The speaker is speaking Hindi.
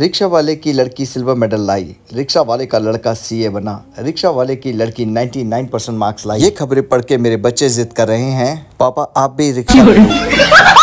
रिक्शा वाले की लड़की सिल्वर मेडल लाई रिक्शा वाले का लड़का सीए बना रिक्शा वाले की लड़की 99 परसेंट मार्क्स लाई ये खबरें पढ़ के मेरे बच्चे जिद कर रहे हैं पापा आप भी रिक्शा